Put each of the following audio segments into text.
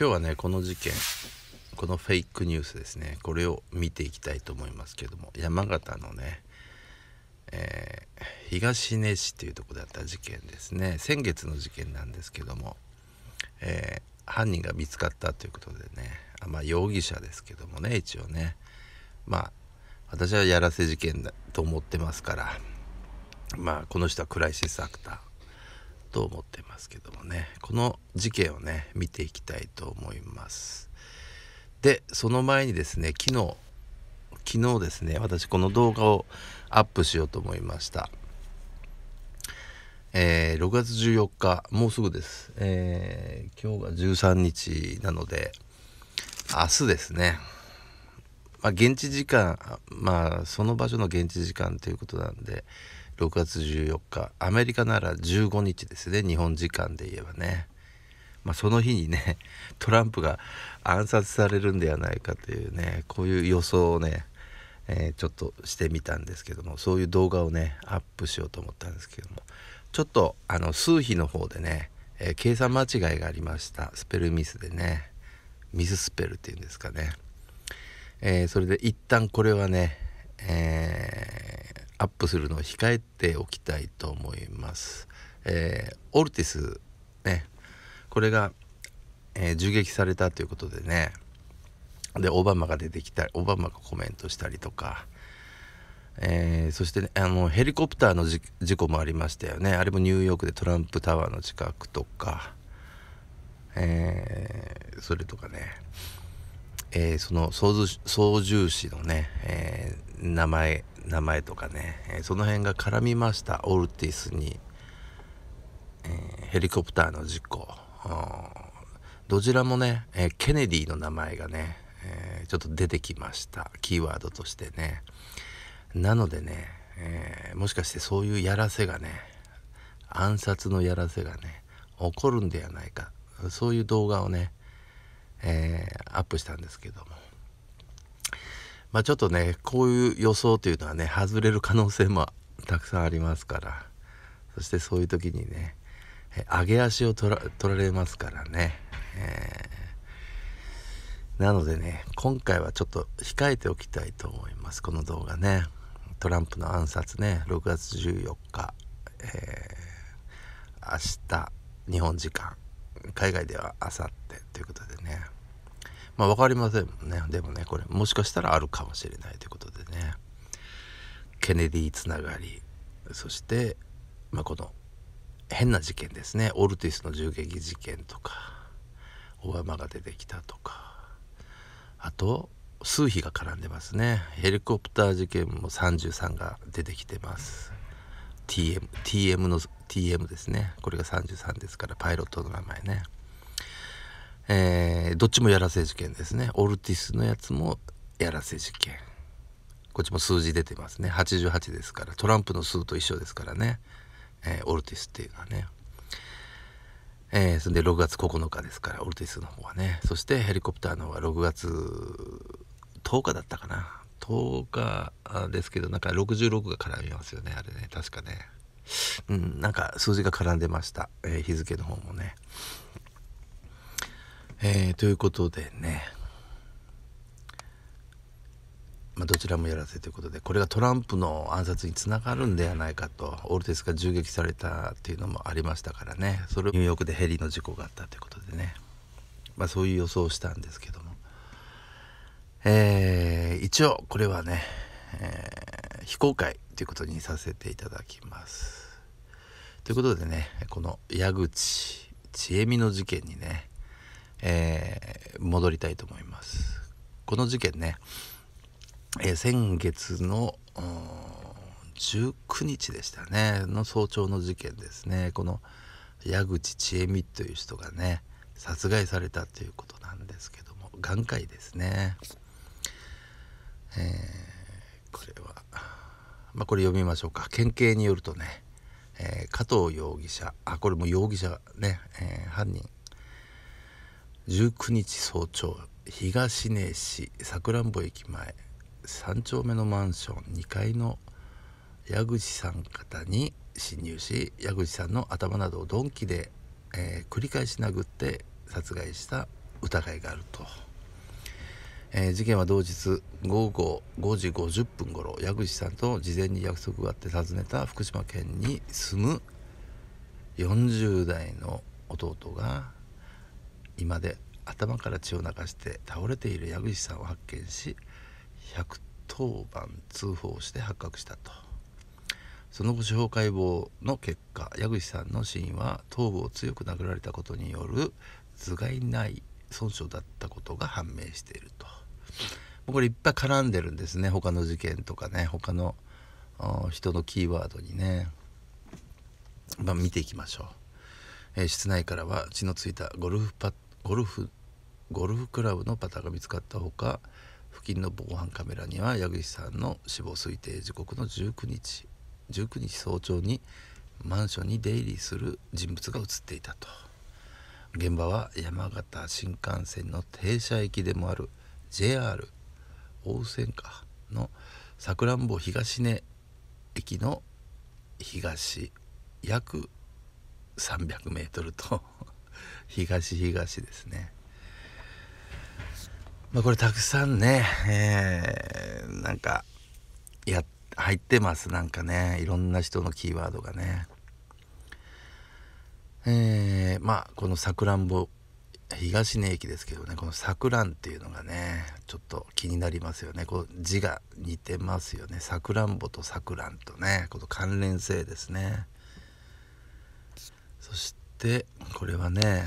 今日はねこの事件このフェイクニュースですねこれを見ていきたいと思いますけども山形のね、えー、東根市というとこであった事件ですね先月の事件なんですけども、えー、犯人が見つかったということでねあまあ容疑者ですけどもね一応ねまあ私はやらせ事件だと思ってますからまあこの人はクライシスアクターと思ってますけどもねこの事件をね見ていきたいと思いますでその前にですね昨日昨日ですね私この動画をアップしようと思いましたえー、6月14日もうすぐです、えー、今日が13日なので明日ですねまあ現地時間まあその場所の現地時間ということなんで6月14日アメリカなら15日ですね日本時間で言えばね、まあ、その日にね トランプが暗殺されるんではないかというねこういう予想をね、えー、ちょっとしてみたんですけどもそういう動画をねアップしようと思ったんですけどもちょっとあの数比の方でね、えー、計算間違いがありましたスペルミスでねミススペルっていうんですかね、えー、それで一旦これはね、えーアップするのを控えておきたいと思います。えー、オルティスねこれが、えー、銃撃されたということでねでオバマが出てきたりオバマがコメントしたりとか、えー、そして、ね、あのヘリコプターの事故もありましたよねあれもニューヨークでトランプタワーの近くとか、えー、それとかね、えー、その操縦士のね、え名前名前とかね、えその辺が絡みましたオルティスに、えー、ヘリコプターの事故どちらもね、えケネディの名前がね、えちょっと出てきましたキーワードとしてねなのでね、えー、もしかしてそういうやらせがね暗殺のやらせがね起こるんではないかそういう動画をね、えー、アップしたんですけどもまあ、ちょっとねこういう予想というのはね外れる可能性もたくさんありますからそしてそういう時にね上げ足を取ら取られますからね、えー、なのでね今回はちょっと控えておきたいと思いますこの動画ねトランプの暗殺ね6月14日、えー、明日日本時間海外ではあさってということでねまあ分かりませんもんねでもねこれもしかしたらあるかもしれないということでねケネディつながりそして、まあ、この変な事件ですねオルティスの銃撃事件とかオバマが出てきたとかあと数比が絡んでますねヘリコプター事件も33が出てきてます TM, TM の TM ですねこれが33ですからパイロットの名前ねえー、どっちもやらせ事件ですねオルティスのやつもやらせ事件こっちも数字出てますね88ですからトランプの数と一緒ですからね、えー、オルティスっていうのはねえー、それで6月9日ですからオルティスの方はねそしてヘリコプターの方は6月10日だったかな10日ですけどなんか66が絡みますよねあれね確かねうんなんか数字が絡んでました、えー、日付の方もねえー、ということでね、まあ、どちらもやらせということでこれがトランプの暗殺につながるんではないかとオルテスが銃撃されたっていうのもありましたからねそれニューヨークでヘリの事故があったということでね、まあ、そういう予想をしたんですけども、えー、一応これはね、えー、非公開ということにさせていただきます。ということでねこの矢口千恵美の事件にねえー、戻りたいと思います。この事件ね、えー、先月の19日でしたねの早朝の事件ですねこの矢口千恵美という人がね殺害されたということなんですけども眼科医ですね、えー、これはまあ、これ読みましょうか県警によるとね、えー、加藤容疑者あこれも容疑者ね、えー、犯人19日早朝東根市さくらんぼ駅前3丁目のマンション2階の矢口さん方に侵入し矢口さんの頭などを鈍器で、えー、繰り返し殴って殺害した疑いがあると、えー、事件は同日午後5時50分頃矢口さんと事前に約束があって訪ねた福島県に住む40代の弟が居間で頭から血を流して倒れている矢口さんを発見し110番通報して発覚したとその後司法解剖の結果矢口さんの死因は頭部を強く殴られたことによる頭蓋内損傷だったことが判明しているとこれいっぱい絡んでるんですね他の事件とかね他の人のキーワードにね、まあ、見ていきましょう、えー、室内からは血のついたゴルフパッゴルフゴルフクラブのパターが見つかったほか付近の防犯カメラには矢口さんの死亡推定時刻の19日19日早朝にマンションに出入りする人物が映っていたと現場は山形新幹線の停車駅でもある JR 大仙かのさくらんぼ東根駅の東約300メートルと東東ですね。まあ、これたくさんね、えー、なんかや入ってますなんかねいろんな人のキーワードがね。えー、まあこのさくらんぼ東根駅ですけどねこの「さくらん」っていうのがねちょっと気になりますよねこう字が似てますよねさくらんぼとさくらんとねこの関連性ですねそしでこれはね、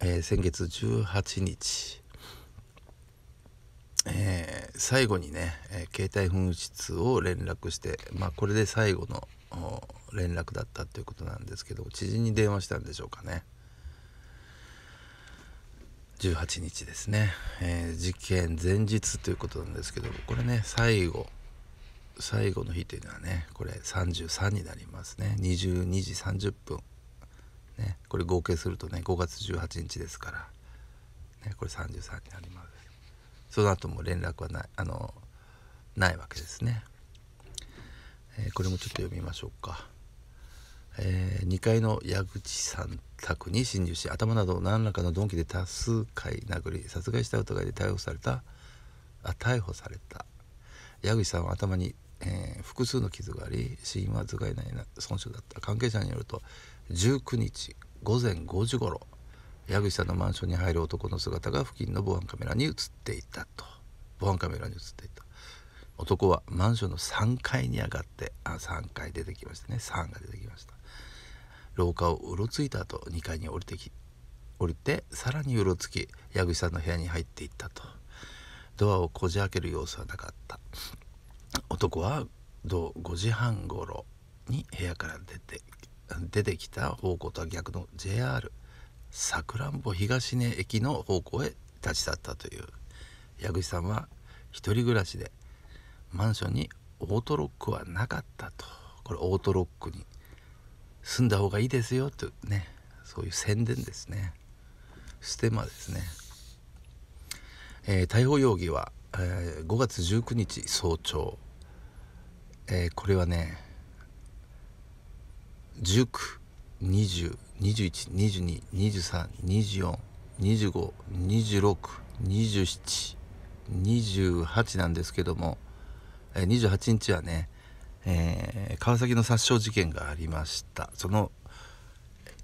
えー、先月18日、えー、最後にね、えー、携帯紛失を連絡して、まあ、これで最後の連絡だったということなんですけど知人に電話したんでしょうかね18日ですね、え事件前日ということなんですけどこれね最後最後の日というのはねこれ33になりますね22時30分ね、これ合計するとね5月18日ですから、ね、これ33になりますその後も連絡はないあのないわけですね、えー、これもちょっと読みましょうか、えー、2階の矢口さん宅に侵入し頭など何らかの鈍器で多数回殴り殺害した疑いで逮捕されたあ逮捕された矢口さんは頭にえー、複数の傷があり死因は頭蓋内な損傷だった関係者によると19日午前5時ごろ矢口さんのマンションに入る男の姿が付近の防犯カメラに映っていたと防犯カメラに映っていた男はマンションの3階に上がってあ3階出てきましたね3が出てきました廊下をうろついた後2階に降りてき降りてさらにうろつき矢口さんの部屋に入っていったとドアをこじ開ける様子はなかった男は同5時半ごろに部屋から出て出てきた方向とは逆の JR さくらんぼ東根駅の方向へ立ち去ったという矢口さんは1人暮らしでマンションにオートロックはなかったとこれオートロックに住んだ方がいいですよというねそういう宣伝ですねステマですね、えー、逮捕容疑は、えー、5月19日早朝、えー、これはね19、20、21、22、23、24、25、26、27、28なんですけども、28日はね、えー、川崎の殺傷事件がありましたその、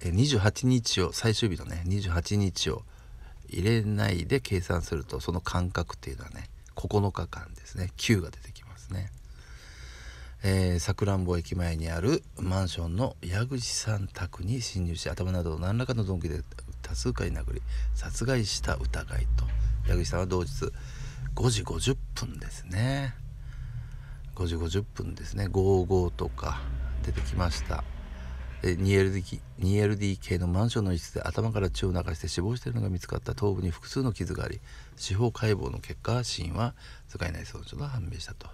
28日を最終日のね28日を入れないで計算するとその間隔っていうのはね9日間ですね9が出てきます。さくらんぼ駅前にあるマンションの矢口さん宅に侵入し頭などを何らかの鈍器で多数回殴り殺害した疑いと矢口さんは同日5時50分ですね5時50分ですね55とか出てきました 2LD, 2LDK のマンションの一室で頭から血を流して死亡しているのが見つかった頭部に複数の傷があり司法解剖の結果死因は使えない損傷が判明したと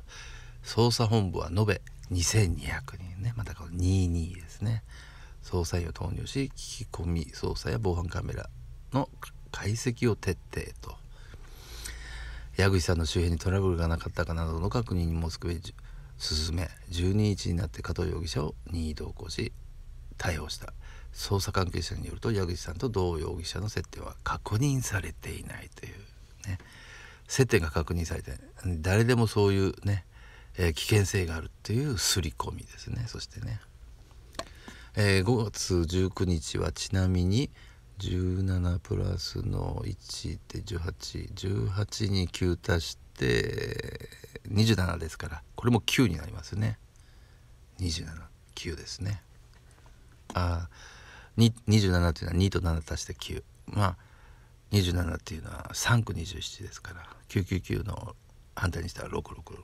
捜査本部は延べ2200人ねまたこの22ですね捜査員を投入し聞き込み捜査や防犯カメラの解析を徹底と矢口さんの周辺にトラブルがなかったかなどの確認にも少し進め12日になって加藤容疑者を任意同行し逮捕した捜査関係者によると矢口さんと同容疑者の接点は確認されていないというね接点が確認されて誰でもそういうねえー、危険性があるっていう刷り込みですねそしてね、えー、5月19日はちなみに17プラスの1で1818 18に9足して27ですからこれも9になりますね279ですねあ27っていうのは2と7足して9まあ27っていうのは3区27ですから999の反対にしたら666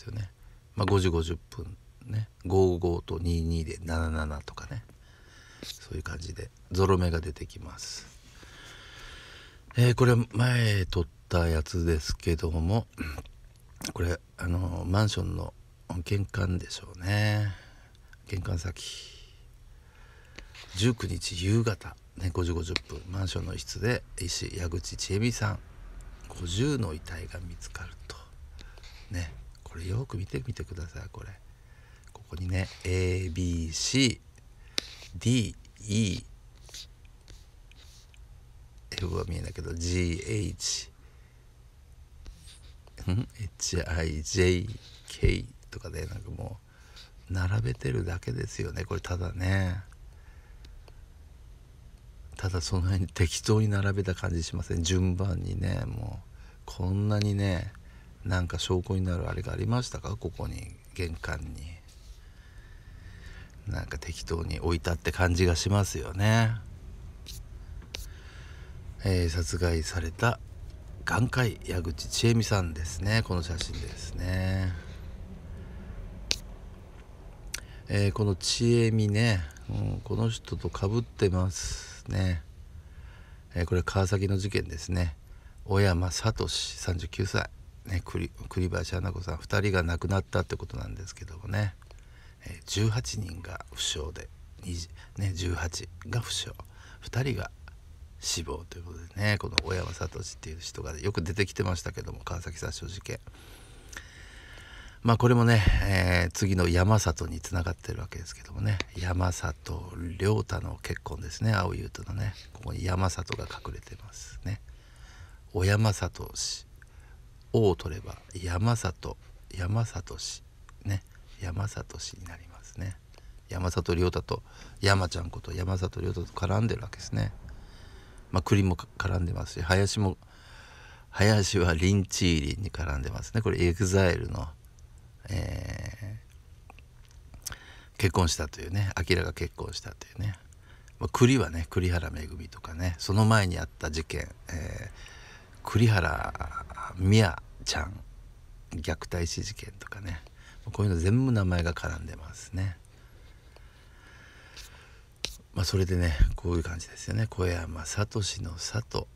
ですよね。まあ、5時5 0分ね55と22で77とかねそういう感じでゾロ目が出てきます。えー、これ前撮ったやつですけども これあのマンションの玄関でしょうね玄関先19日夕方、ね、5時50分マンションの一室で医師矢口千恵美さん50の遺体が見つかるとねこれよく見てみてくださいこれここにね ABCDE F は見えないけど GH HIJK とかでなんかもう並べてるだけですよねこれただねただその辺に適当に並べた感じしません、順番にねもうこんなにねなんか証拠になるあれがありましたかここに玄関になんか適当に置いたって感じがしますよねえー、殺害された眼科医矢口千恵美さんですねこの写真ですね、えー、この千恵美ね、うん、この人とかぶってますね、えー、これ川崎の事件ですね小山聡39歳ね、栗林花子さん2人が亡くなったってことなんですけどもね、え18人が負傷で、ね、18が負傷2人が死亡ということでねこの小山聡っていう人が、よく出てきてましたけども川崎殺傷事件まあこれもね、えー、次の山里につながってるわけですけどもね山里亮太の結婚ですね蒼い優斗のねここに山里が隠れてますね小山里氏王を取れば山里山里氏ね山里氏になりますね山里亮太と山ちゃんこと山里亮太と絡んでるわけですねまあ栗も絡んでますし林も林はリンチーリンに絡んでますねこれエグザイルの、えー、結婚したというね明が結婚したというね、まあ、栗はね栗原恵とかねその前にあった事件、えー栗原美也ちゃん虐待死事件とかねこういうの全部名前が絡んでますね。まあ、それでねこういう感じですよね小山聡の里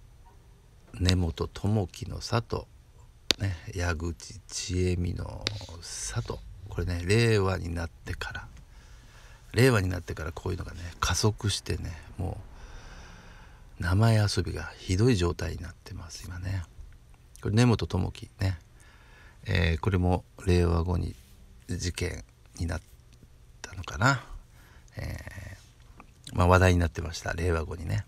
根本智樹の里、ね、矢口千恵美の里これね令和になってから令和になってからこういうのがね加速してねもう名前遊びがひどい状態になってます今ねこれ根本智樹ね、えー、これも令和後に事件になったのかな、えー、まあ、話題になってました令和後にね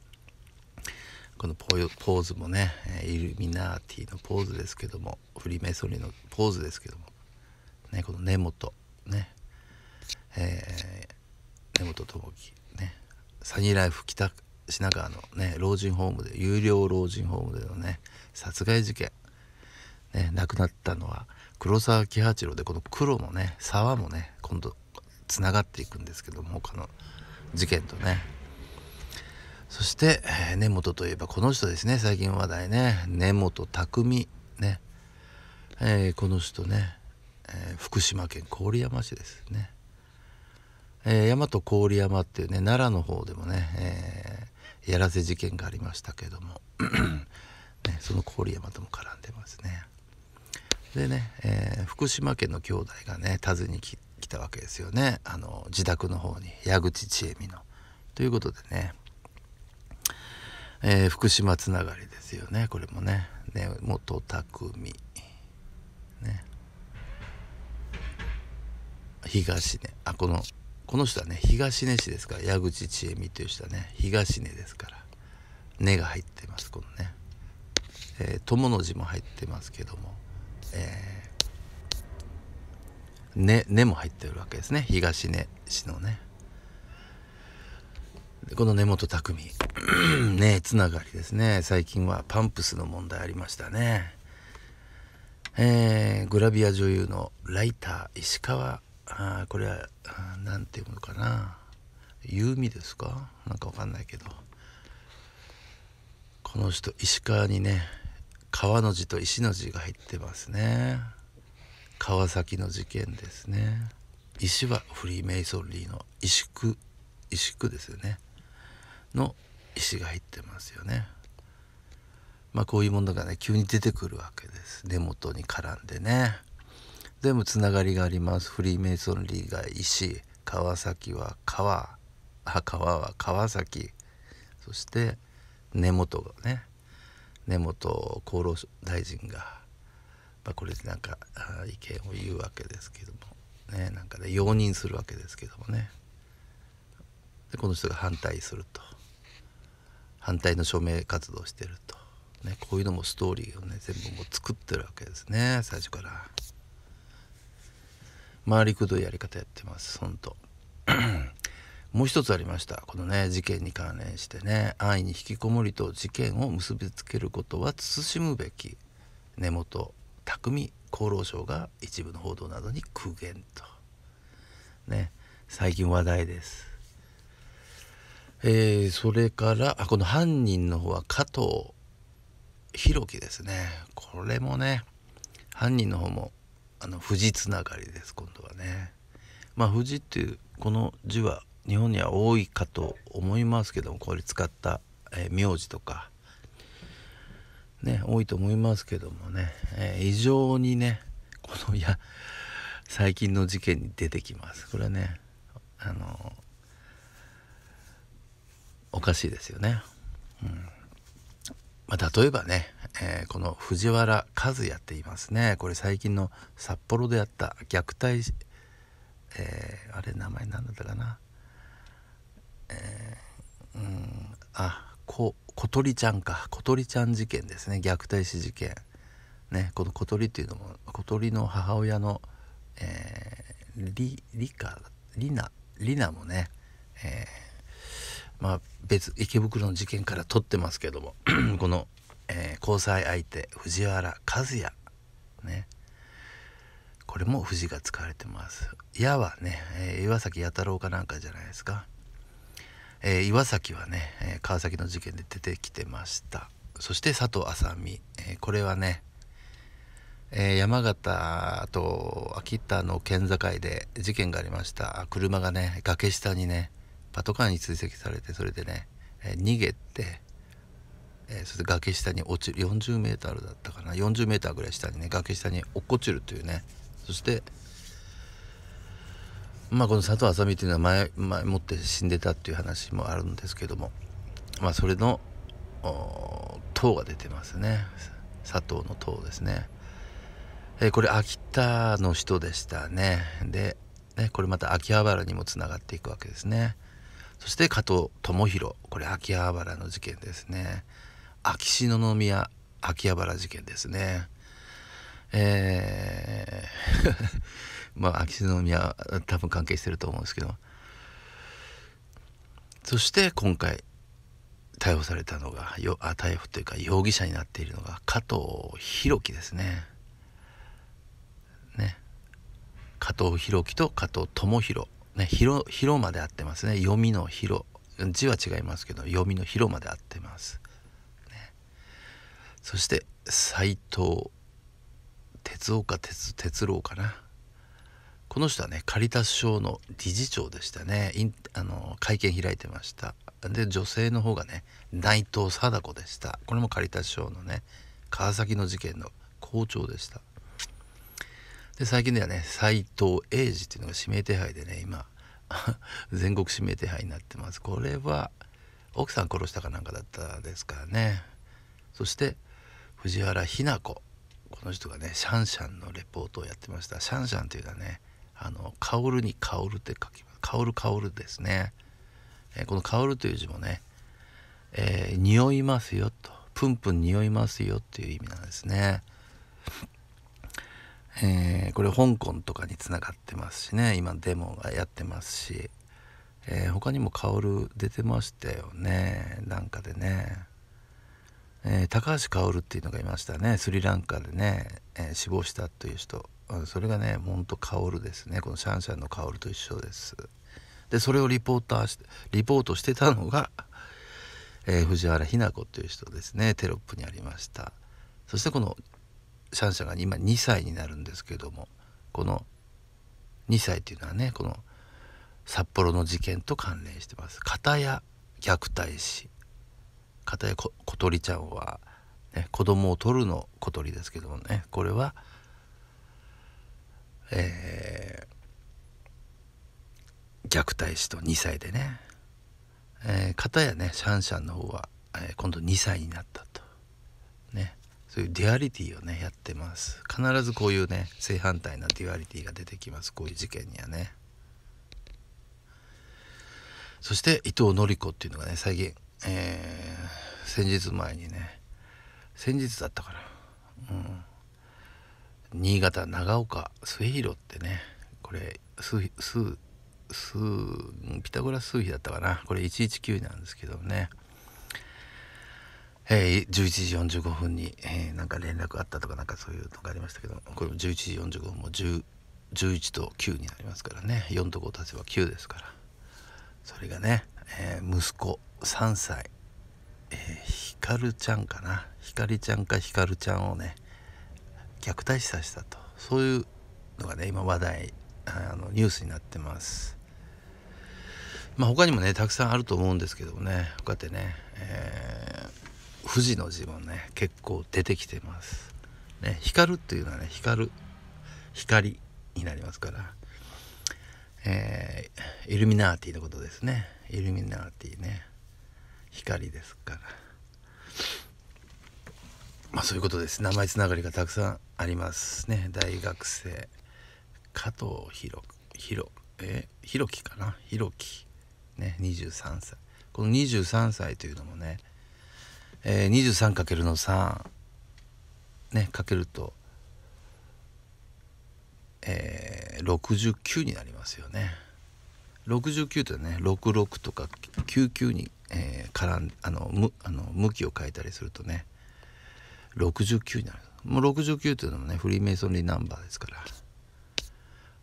このポーズもねイルミナーティのポーズですけどもフリーメイソリのポーズですけども、ね、この根本ね、えー、根本智樹ねサニーライフ北品川のね老人ホームで有料老人ホームでのね殺害事件、ね、亡くなったのは黒沢喜八郎でこの黒もね沢もね今度つながっていくんですけども他の事件とねそして根本といえばこの人ですね最近話題ね根本匠ね、えー、この人ね、えー、福島県郡山市ですね、えー、大和郡山っていうね奈良の方でもね、えやらせ事件がありましたけどもね、その郡山とも絡んでますね。でね、えー、福島県の兄弟がね訪ねに来たわけですよねあの自宅の方に矢口千恵美の。ということでね、えー、福島つながりですよねこれもねね元匠ね東ねあこのこの人はね東根市ですから矢口千恵美という人はね東根ですから「根」が入ってますこのね、えー、友の字も入ってますけども「えー、根、ね」ねも入ってるわけですね東根市のねこの根本匠ねつながりですね最近はパンプスの問題ありましたねえー、グラビア女優のライター石川あこれは何て読むのかな優美ですかなんかわかんないけどこの人石川にね川の字と石の字が入ってますね川崎の事件ですね石はフリーメイソンリーの石区石区ですよねの石が入ってますよねまあこういうものがね急に出てくるわけです根元に絡んでね全部つながりがありますフリーメイソンリーが石川崎は川あ川は川崎そして根本がね根本厚労大臣が、まあ、これでなんか意見を言うわけですけどもねなんかね容認するわけですけどもねでこの人が反対すると反対の署名活動してると、ね、こういうのもストーリーをね全部もう作ってるわけですね最初から。回りくどいやり方やってますほん もう一つありましたこのね事件に関連してね安易に引きこもりと事件を結びつけることは慎むべき根本匠厚労省が一部の報道などに苦言とね最近話題ですえー、それからあこの犯人の方は加藤弘樹ですねこれもね犯人の方もあの富士つながりです今度はね。まあ富士っていうこの字は日本には多いかと思いますけどもこれ使った、えー、名字とかね多いと思いますけどもね、えー、異常にねこのや最近の事件に出てきますこれはねあのおかしいですよね。うんまあ、例えばね、えー、この藤原和也って言いますねこれ最近の札幌であった虐待、えー、あれ名前何だったかな、えー、うんあこ小鳥ちゃんか小鳥ちゃん事件ですね虐待死事件ねこの小鳥っていうのも小鳥の母親の、えー、リリカリナリナもね、えーまあ別池袋の事件から撮ってますけども この、えー、交際相手藤原和也ねこれも藤が使われてます矢はね、えー、岩崎弥太郎かなんかじゃないですか、えー、岩崎はね、え川崎の事件で出てきてましたそして佐藤麻美、えこれはねえ山形と秋田の県境で事件がありました車がね崖下にねパトカーに追跡されてそれでね、えー、逃げて、えー、そして崖下に落ちる 40m だったかな 40m ぐらい下にね崖下に落っこちるというねそしてまあこの佐藤麻美っていうのは前前もって死んでたっていう話もあるんですけどもまあそれの塔が出てますね佐藤の塔ですね、えー、これ秋田の人でしたねでねこれまた秋葉原にもつながっていくわけですねそして加藤智弘これ秋葉原の事件ですね秋篠宮秋葉原事件ですねえー まあ秋篠宮多分関係してると思うんですけどそして今回逮捕されたのがよあ逮捕というか容疑者になっているのが加藤弘樹ですね。ね加藤弘樹と加藤智弘ね、広広まで合ってますね読みの広字は違いますけど読みの広まで合ってます、ね、そして斎藤哲岡哲哲郎かなこの人はねカリタス賞の理事長でしたねあの会見開いてましたで女性の方がね内藤貞子でしたこれもカリタス賞のね川崎の事件の校長でしたで最近ではね斎藤英二っていうのが指名手配でね今 全国指名手配になってますこれは奥さん殺したかなんかだったですからねそして藤原日奈子この人がねシャンシャンのレポートをやってましたシャンシャンというのはねあの薫に薫って書きます薫薫ですね、えー、この薫という字もね、えー、匂いますよとプンプン匂いますよっていう意味なんですねえー、これ香港とかにつながってますしね今デモがやってますし、えー、他にも薫出てましたよねなんかでね、えー、高橋薫っていうのがいましたねスリランカでね、え死亡したという人それがねほんと薫ですねこのシャンシャンの薫と一緒ですでそれをリポーターしてリポートしてたのが、え藤原日奈子という人ですねテロップにありましたそしてこのシャンシャンが今2歳になるんですけどもこの2歳っていうのはねこの札幌の事件と関連してます。片や虐待死片や小鳥ちゃんは、ね、子供を取るの小鳥ですけどもねこれはえー、虐待死と2歳でね、えー、片やねシャンシャンの方は、えー、今度2歳になったとそういうデュアリティをねやってます必ずこういうね正反対なデュアリティが出てきますこういう事件にはねそして伊藤紀子っていうのがね最近、えー、先日前にね先日だったから、うん、新潟長岡末広ってねこれ数数数ピタゴラ数比だったかなこれ119なんですけどねえー、11時45分に、えー、なんか連絡あったとかなんかそういうのがありましたけどこれも11時45分も1 11と9になりますからね4と5足せば9ですからそれがね、えー、息子3歳、えー、ひかるちゃんかなひかりちゃんかひかるちゃんをね虐待死させたとそういうのがね今話題あのニュースになってますまあ他にもねたくさんあると思うんですけどもねこうやってね、えー富士の字もね結構出てきてます、ね、光るっていうのはね光る光になりますから、えー、イルミナーティのことですねイルミナーティね光ですからまあそういうことです名前つながりがたくさんありますね大学生加藤弘弘え弘樹かな弘樹ね23歳この23歳というのもねえ 23× の3ねかけると、えー、69になりますよね。69というのはね66とか99に、えー、絡んあのむあの向きを変えたりするとね69になる。もう69というのもねフリーメイソンリーナンバーですから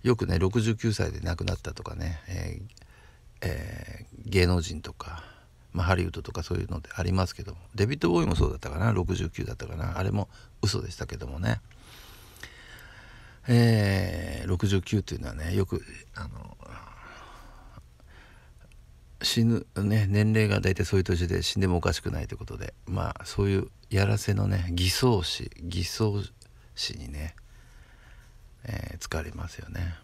よくね69歳で亡くなったとかね、えーえー、芸能人とかまあ、ハリウッドとかそういうのでありますけどもデビッド・ボーイもそうだったかな69だったかなあれも嘘でしたけどもね、えー、69というのはねよくあの死ぬ、ね、年齢が大体そういう年で死んでもおかしくないということでまあそういうやらせのね偽装死偽装死にね、えー、使われますよね。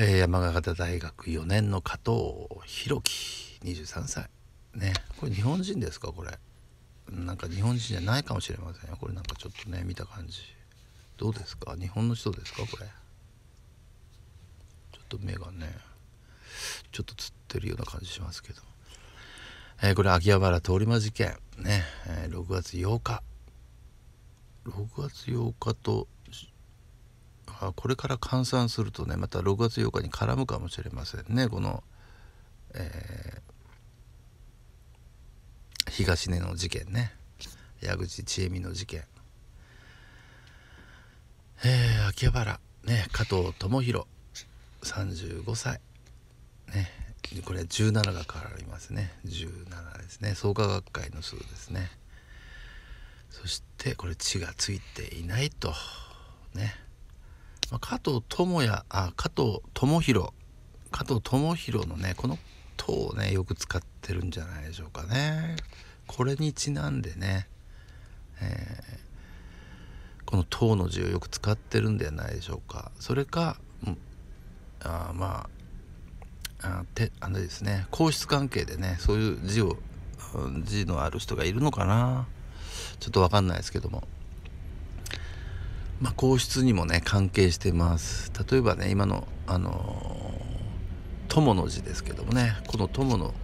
えー、山形大学4年の加藤弘樹23歳ねこれ日本人ですかこれなんか日本人じゃないかもしれませんよこれなんかちょっとね見た感じどうですか日本の人ですかこれちょっと目がねちょっとつってるような感じしますけど、えー、これ秋葉原通り魔事件ね、えー、6月8日6月8日とこれから換算するとねまた6月8日に絡むかもしれませんねこの、えー、東根の事件ね矢口千恵美の事件えー、秋葉原ね加藤智弘35歳ねこれ17が変わりますね17ですね創価学会の数ですねそしてこれ血がついていないとね加藤智也あ加藤智弘加藤智弘のねこの「と」をねよく使ってるんじゃないでしょうかね。これにちなんでね、えー、この「と」の字をよく使ってるんではないでしょうか。それか、あまああてあのですね皇室関係でねそういう字を字のある人がいるのかなちょっとわかんないですけども。まあ、皇室にもね関係してます例えばね今のあの友の字ですけどもねこの友の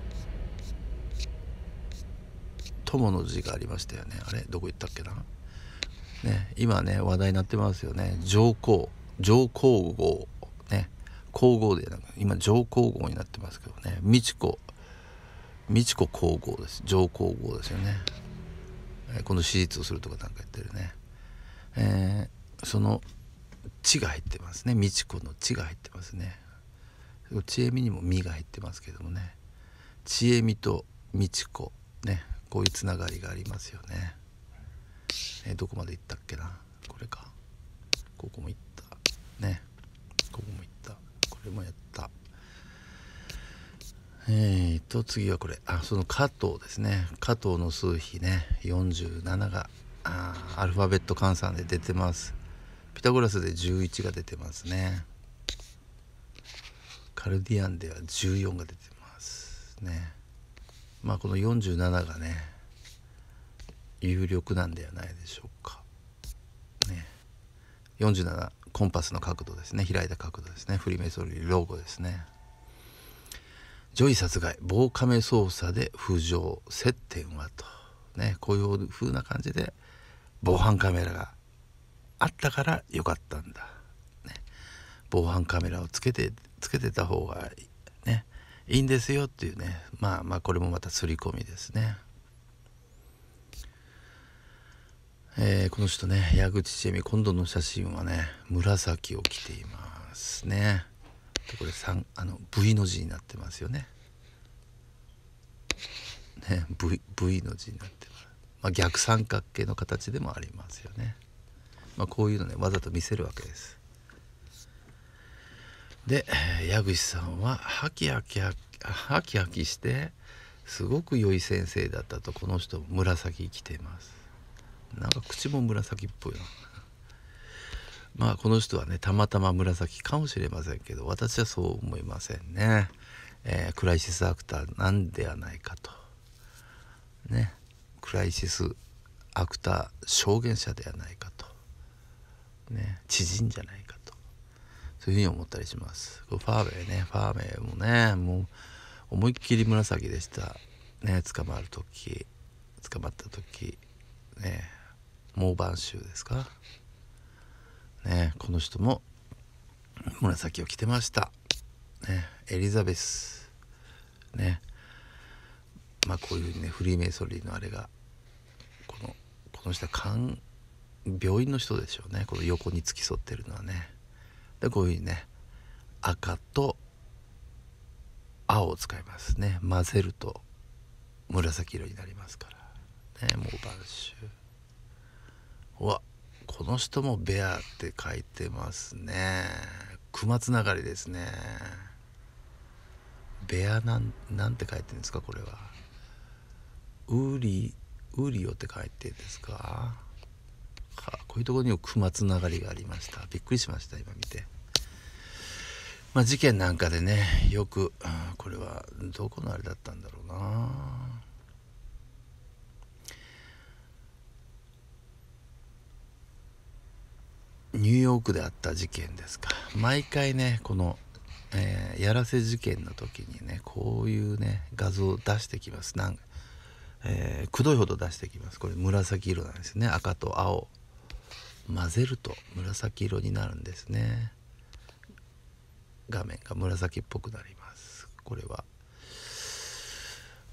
友の字がありましたよねあれどこ行ったっけなね今ね話題になってますよね上皇上皇后ね皇后でなく今上皇后になってますけどね美智子美智子皇后です上皇后ですよねこの手術をするとかなんか言ってるねえーその血が入ってますね美智子の血が入ってますね知恵美にも「み」が入ってますけどもね知恵美と美智子ねこういうつながりがありますよねえどこまで行ったっけなこれかここも行ったねここも行ったこれもやったえーと、と次はこれあその加藤ですね加藤の数比ね47があアルファベット換算で出てますピタゴラスで11が出てますねカルディアンでは14が出てますねまあこの47がね有力なんではないでしょうかね47コンパスの角度ですね開いた角度ですねフリメイソリーロゴですねジョイ殺害防カメ捜査で浮上接点はとねこういう風な感じで防犯カメラがあったからよかったんだ、ね、防犯カメラをつけてつけてた方がねいいんですよっていうねまあまあこれもまた刷り込みですね。えー、この人ね矢口千恵美今度の写真はね紫を着ていますね。でこれ3あの V の字になってますよね。ね v, v の字になってます。まあ、逆三角形の形でもありますよね。まあ、こういうのねわざと見せるわけですで矢口さんはハキハキハキハキしてすごく良い先生だったとこの人紫着てますなんか口も紫っぽいなまあこの人はねたまたま紫かもしれませんけど私はそう思いませんね、えー、クライシスアクターなんではないかとねクライシスアクター証言者ではないかとね知人じゃないかとそういうふうに思ったりしますファーウェイねファーウェイもねもう思いっきり紫でしたね捕まる時捕まった時ね猛晩秋ですかねこの人も紫を着てましたねエリザベスねまあこういうふうにねフリーメイソリーのあれがこのこの人は関病院の人でしょうねこの横に付き添ってるのはねでこういうふうにね赤と青を使いますね混ぜると紫色になりますからねもう晩秋うわこの人もベアって書いてますね熊つながりですねベアなんなんて書いてるんですかこれはウリウリオって書いてるんですかかこういうところにも熊つながりがありましたびっくりしました今見て。まあ、事件なんかでねよくこれはどこのあれだったんだろうなニューヨークであった事件ですか毎回ねこの、えー、やらせ事件の時にねこういうね画像を出してきますなんか、えー、くどいほど出してきますこれ紫色なんですね赤と青混ぜると紫色になるんですね画面が紫っぽくなりますこれは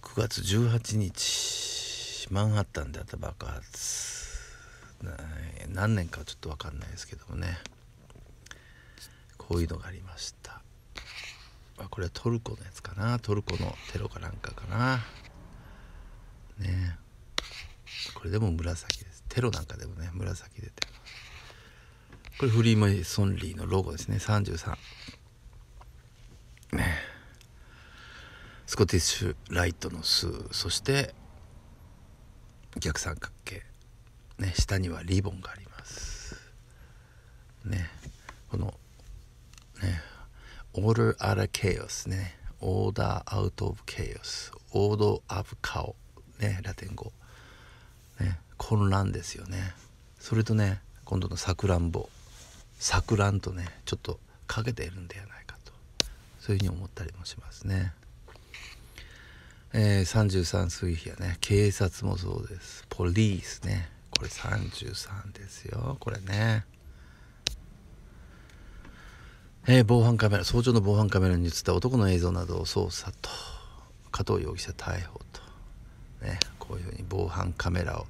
9月18日マンハッタンであった爆発何年かちょっと分かんないですけどもねこういうのがありましたあこれはトルコのやつかなトルコのテロかなんかかなねこれでも紫ですテロなんかでもね紫出てこれフリーマイソンリーのロゴですね33ねスコティッシュライトの数そして逆三角形ね下にはリボンがありますねこのねオーダーアラケイオスねオーダーアウトオブケイオスオードアブカオねラテン語ね混乱ですよねそれとね今度のさくらんぼ錯乱とねちょっとかけているんではないかとそういうふうに思ったりもしますね。えー、33水比はね警察もそうですポリースねこれ33ですよこれね。えー、防犯カメラ早朝の防犯カメラに映った男の映像などを捜査と加藤容疑者逮捕と、ね、こういうふうに防犯カメラを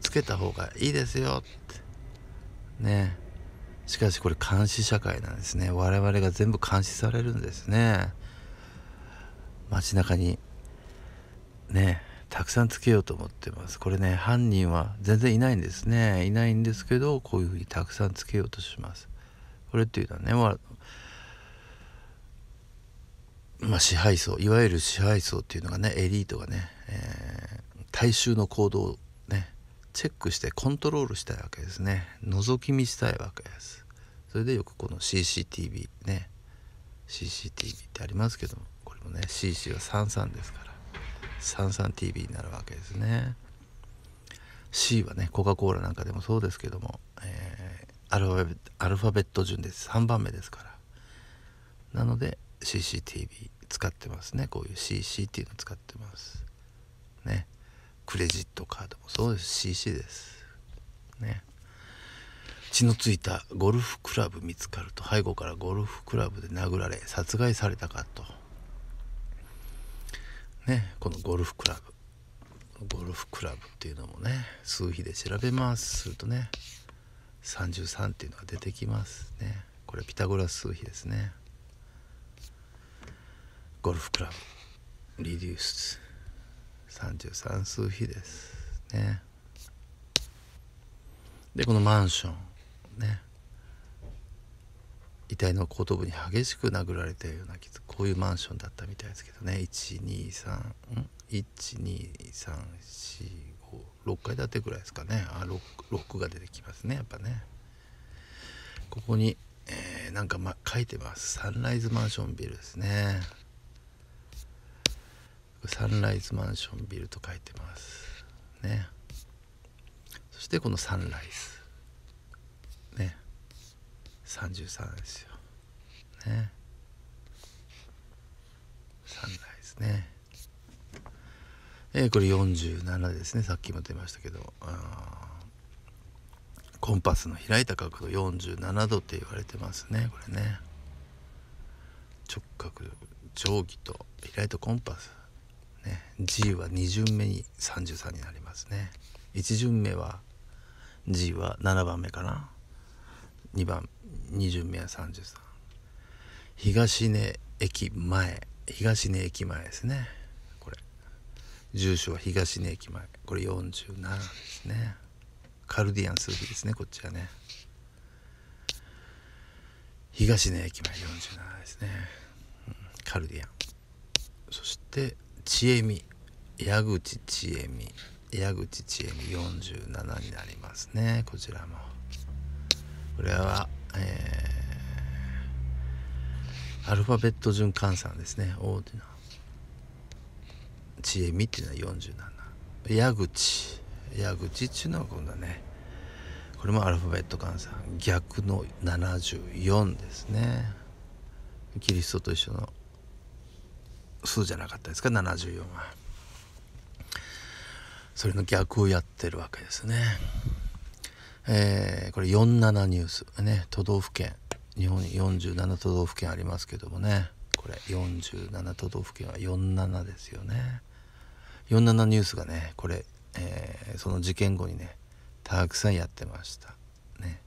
つけた方がいいですよってねしかしこれ監視社会なんですね我々が全部監視されるんですね街中にねたくさんつけようと思ってますこれね犯人は全然いないんですねいないんですけどこういうふうにたくさんつけようとしますこれっていうのはね、まあまあ、支配層いわゆる支配層っていうのがねエリートがね、えー、大衆の行動チェックしてコントロールしたいわけですね覗き見したいわけですそれでよくこの CCTV ね CCTV ってありますけどもこれもね CC は33ですから 33TV になるわけですね C はねコカ・コーラなんかでもそうですけども、えー、アルファベアルファベット順で3番目ですからなので CCTV 使ってますねこういう CC っていうの使ってますねクレジットカードもそうです CC ですね血のついたゴルフクラブ見つかると背後からゴルフクラブで殴られ殺害されたかとねこのゴルフクラブゴルフクラブっていうのもね数比で調べますするとね33っていうのが出てきますねこれピタゴラ数比ですねゴルフクラブリデュース33数比ですねでこのマンションね遺体の後頭部に激しく殴られたような傷こういうマンションだったみたいですけどね123123456階建てぐらいですかねあ 6, 6が出てきますねやっぱねここに、えー、なんか、ま、書いてますサンライズマンションビルですねサンライズマンションビルと書いてますねそしてこのサンライズね33ですよねサンライズねえー、これ47ですねさっきも出ましたけどコンパスの開いた角度47度って言われてますねこれね直角定規と開いたコンパスね G は2巡目に33になりますね1巡目は G は7番目かな2番2巡目は33東根駅前東根駅前ですねこれ住所は東根駅前これ47ですねカルディアン数字ですねこっちはね東根駅前47ですね、カルディアンそして千恵美矢口千恵美矢口千恵美47になりますねこちらもこれは、えー、アルファベット順換算ですね大手の千恵美っていうのは47矢口矢口っていうのは今度はねこれもアルファベット換算逆の74ですねキリストと一緒の数じゃなかったですか74はそれの逆をやってるわけですねえー、これ47ニュースね都道府県日本に47都道府県ありますけどもねこれ47都道府県は47ですよね47ニュースがねこれ、えー、その事件後にねたくさんやってましたね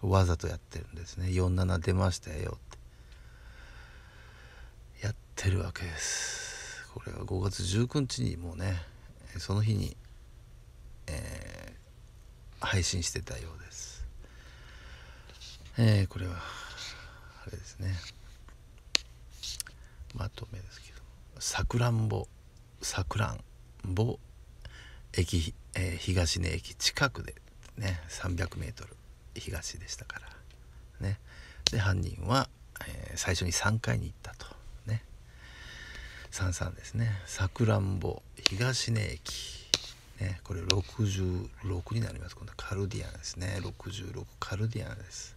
わざとやってるんですね47出ましたよってるわけですこれは5月19日にもうねその日に、えー、配信してたようですえー、これはあれですねまとめですけどさくらんぼさくらんぼ駅、えー、東根駅近くでね 300m 東でしたからねで犯人は、えー、最初に3階に行ったと。さんですねさくらんぼ東根駅、ね、これ66になります今度カルディアンですね66カルディアンです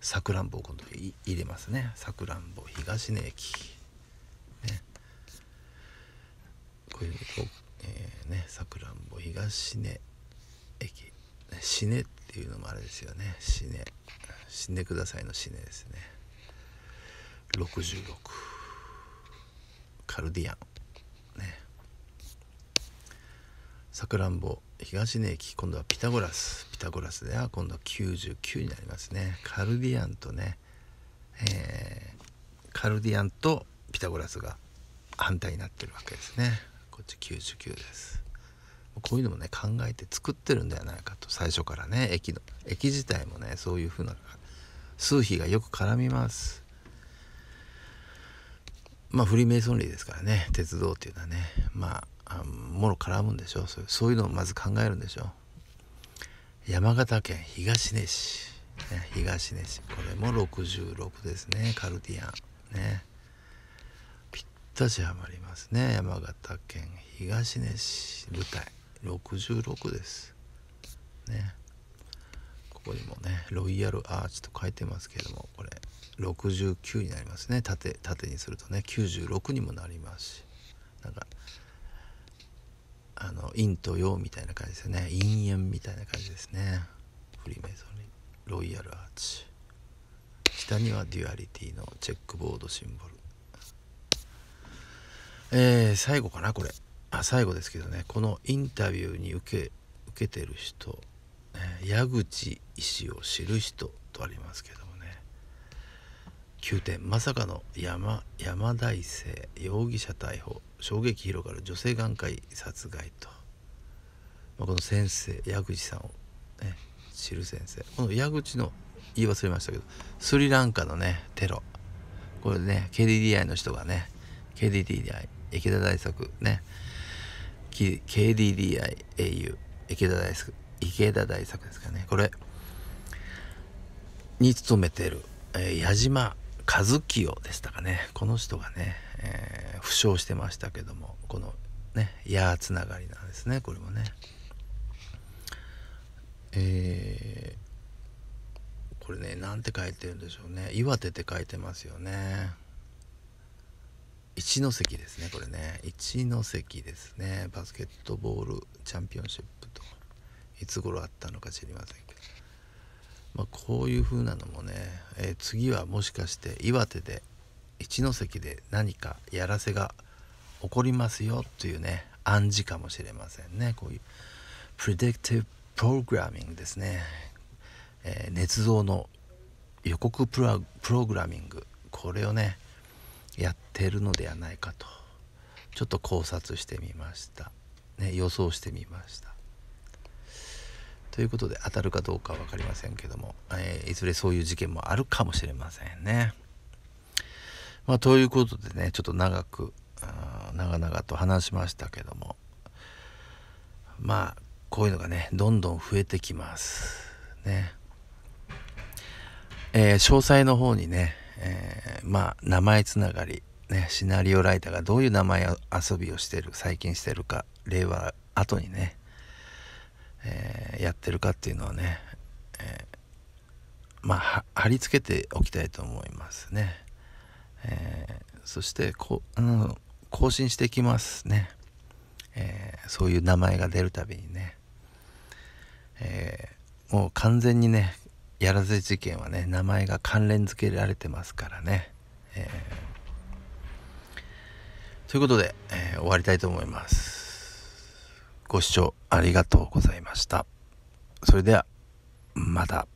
さくらんぼを今度入れますねさくらんぼ東根駅、ね、こと、えー、ねさくらんぼ東根駅死ねっていうのもあれですよね死ね死んでくださいの死ねですね66カルディアンねさくらんぼ東根駅今度はピタゴラスピタゴラスでは今度は99になりますねカルディアンとね、えー、カルディアンとピタゴラスが反対になってるわけですねこっち99ですこういうのもね考えて作ってるんではないかと最初からね駅の駅自体もねそういうふうな数比がよく絡みますまあフリーメイソンリーですからね鉄道っていうのはねまあもろ絡むんでしょそういうのをまず考えるんでしょ山形県東根市、ね、東根市これも66ですねカルディアンねぴったしはまりますね山形県東根市舞台66ですねここにもねロイヤルアーチと書いてますけどもこれ69になりますね縦縦にするとね96にもなりますしなんかあの陰と陽みたいな感じですよね陰縁みたいな感じですねフリーメイソンにロイヤルアーチ下にはデュアリティのチェックボードシンボルえー、最後かなこれあ最後ですけどねこのインタビューに受け受けてる人、えー、矢口医師を知る人とありますけど9点まさかの山山大生容疑者逮捕衝撃広がる女性眼科医殺害と、まあ、この先生矢口さんを、ね、知る先生この矢口の言い忘れましたけどスリランカのねテロこれね KDDI の人がね KDDI 池田大作ね KDDI 英雄池田大作池田大作ですかねこれに勤めてる、えー、矢島和清でしたかねこの人がね、えー、負傷してましたけどもこのね矢つながりなんですねこれもね。えー、これね何て書いてるんでしょうね岩手って書いてますよね一関ですねこれね一関ですねバスケットボールチャンピオンシップといつ頃あったのか知りませんまあ、こういう風なのもね、えー、次はもしかして岩手で一関で何かやらせが起こりますよというね暗示かもしれませんねこういうプレディクティブプログラミングですね、えー、捏造の予告プログラミングこれをねやってるのではないかとちょっと考察してみました、ね、予想してみましたということで当たるかどうか分かりませんけども、えー、いずれそういう事件もあるかもしれませんね。まあ、ということでねちょっと長く長々と話しましたけどもまあこういうのがねどんどん増えてきます。ね。えー、詳細の方にね、えー、まあ名前つながり、ね、シナリオライターがどういう名前遊びをしてる最近してるか令和後にねえー、やってるかっていうのはね、えー、まあ貼り付けておきたいと思いますね、えー、そしてこ、うん、更新していきますね、えそういう名前が出るたびにね、えもう完全にねやらせ事件はね名前が関連付けられてますからね、えということで、え終わりたいと思いますご視聴ありがとうございました。それでは、また。